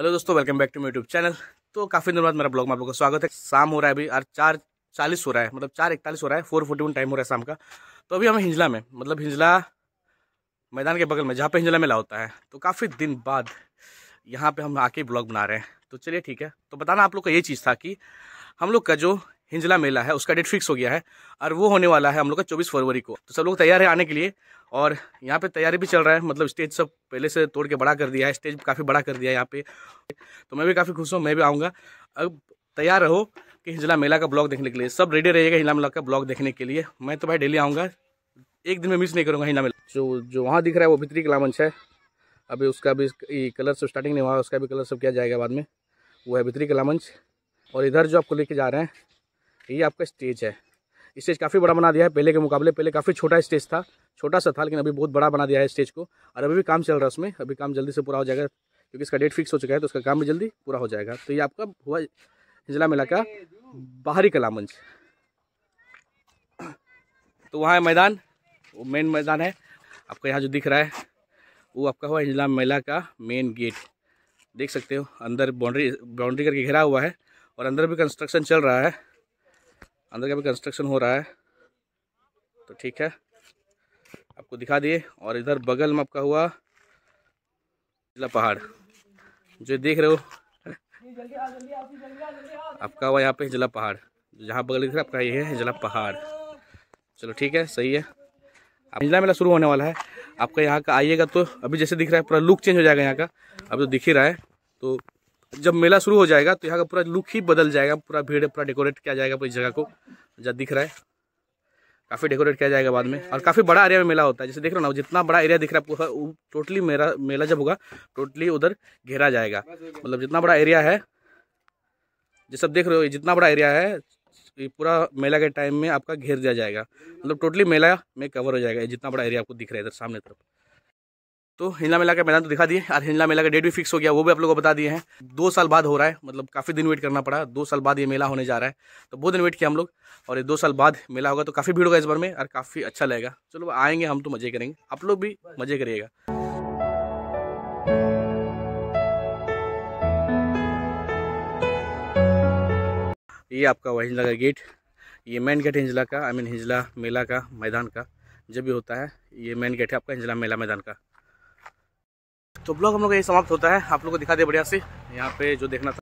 hello दोस्तों welcome back to YouTube channel तो काफ़ी दिन बाद मेरा ब्लॉग में आप लोगों का स्वागत है शाम हो रहा है अभी और चार चालीस हो रहा है मतलब चार इकतालीस हो रहा है फोर फोर्टी वन टाइम हो रहा है शाम का तो अभी हम हिंजला में मतलब हिंजला मैदान के बगल में जहाँ पे हिंजला मेला होता है तो काफ़ी दिन बाद यहाँ पे हम आके ब्लॉग बना रहे हैं तो चलिए ठीक है तो बताना आप लोग का ये चीज़ था कि हम लोग का जो हिंजला मेला है उसका डेट फिक्स हो गया है और वो होने वाला है हम लोग का चौबीस फरवरी को तो सब लोग तैयार है आने के लिए और यहाँ पे तैयारी भी चल रहा है मतलब स्टेज सब पहले से तोड़ के बड़ा कर दिया है स्टेज काफ़ी बड़ा कर दिया है यहाँ पे तो मैं भी काफ़ी खुश हूँ मैं भी आऊँगा अब तैयार रहो कि हिंजला मेला का ब्लॉग देखने के लिए सब रेडी रहेगा हिंजला मेला का ब्लॉग देखने के लिए मैं तो भाई डेली आऊँगा एक दिन में मिस नहीं करूँगा हिंजला मेला जो जो वहाँ दिख रहा है वो भित्री कला मंच है अभी उसका भी कलर सब स्टार्टिंग नहीं हुआ उसका भी कलर सब किया जाएगा बाद में वो है भित्री कला मंच और इधर जो आपको लेके जा रहे हैं ये आपका स्टेज है स्टेज काफ़ी बड़ा बना दिया है पहले के मुकाबले पहले काफ़ी छोटा स्टेज था छोटा सा था लेकिन अभी बहुत बड़ा बना दिया है स्टेज को और अभी भी काम चल रहा है उसमें अभी काम जल्दी से पूरा हो जाएगा क्योंकि इसका डेट फिक्स हो चुका है तो उसका काम भी जल्दी पूरा हो जाएगा तो ये आपका हुआ हिजला मेला का बाहरी कला मंच तो वहाँ है मैदान वो मेन मैदान है आपको यहाँ जो दिख रहा है वो आपका हुआ हिजला मेला का मेन गेट देख सकते हो अंदर बाउंड्री बाउंड्री करके घिरा हुआ है और अंदर भी कंस्ट्रक्शन चल रहा है अंदर का भी कंस्ट्रक्शन हो रहा है तो ठीक है आपको दिखा दिए और इधर बगल में आपका हुआ जिला पहाड़ जो देख रहे हो आपका हुआ यहाँ पे जिला पहाड़ जहाँ बगल दिख रहा आपका ये है जिला पहाड़ चलो ठीक है सही है जिला मेला शुरू होने वाला है आपका यहाँ का आइएगा तो अभी जैसे दिख रहा है पूरा लुक चेंज हो जाएगा यहाँ का अब तो दिख ही रहा है तो जब मेला शुरू हो जाएगा तो यहाँ का पूरा लुक ही बदल जाएगा पूरा भीड़ पूरा डेकोरेट किया जाएगा पूरी जगह को जब दिख रहा है काफ़ी डेकोरेट किया जाएगा बाद में और काफ़ी बड़ा एरिया में मेला होता है जैसे देख रहे हो ना जितना बड़ा एरिया दिख रहा है टोटली मेरा मेला जब होगा टोटली उधर घेरा जाएगा मतलब जितना बड़ा एरिया है जैसे आप देख रहे हो जितना बड़ा एरिया है ये पूरा मेला के टाइम में आपका घेर दिया जाएगा मतलब टोटली मेला में कवर हो जाएगा जितना बड़ा एरिया आपको दिख रहा है इधर सामने तरफ तो हिंडला मेला का मैदान तो दिखा दिए और हिंडला मेला का डेट भी फिक्स हो गया वो भी आप लोगों को बता दिए हैं दो साल बाद हो रहा है मतलब काफ़ी दिन वेट करना पड़ा दो साल बाद ये मेला होने जा रहा है तो बहुत दिन वेट किया हम लोग और ये दो साल बाद मेला होगा तो काफ़ी भीड़ होगा इस बार में और काफ़ी अच्छा लगेगा चलो आएंगे हम तो मज़े करेंगे आप लोग भी मज़े करिएगा ये आपका वह हिंजला का गेट ये मेन गेट हिंजला का आई मीन हिंजला मेला का मैदान का जब भी होता है ये मेन गेट है आपका हिंजला मेला मैदान का तो ब्लॉग हम लोग यही समाप्त होता है आप लोग को दिखा दे बढ़िया से यहाँ पे जो देखना था